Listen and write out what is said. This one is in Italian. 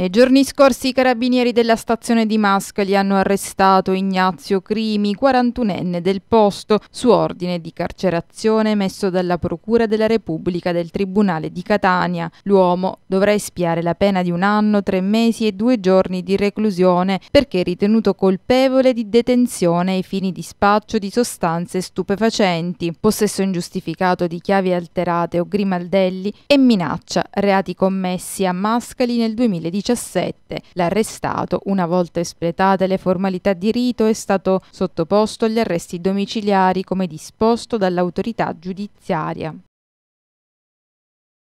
Nei giorni scorsi i carabinieri della stazione di Mascali hanno arrestato Ignazio Crimi, 41enne del posto, su ordine di carcerazione messo dalla Procura della Repubblica del Tribunale di Catania. L'uomo dovrà espiare la pena di un anno, tre mesi e due giorni di reclusione perché ritenuto colpevole di detenzione ai fini di spaccio di sostanze stupefacenti, possesso ingiustificato di chiavi alterate o grimaldelli e minaccia, reati commessi a Mascali nel 2019. 2017. L'arrestato, una volta espletate le formalità di rito, è stato sottoposto agli arresti domiciliari come disposto dall'autorità giudiziaria.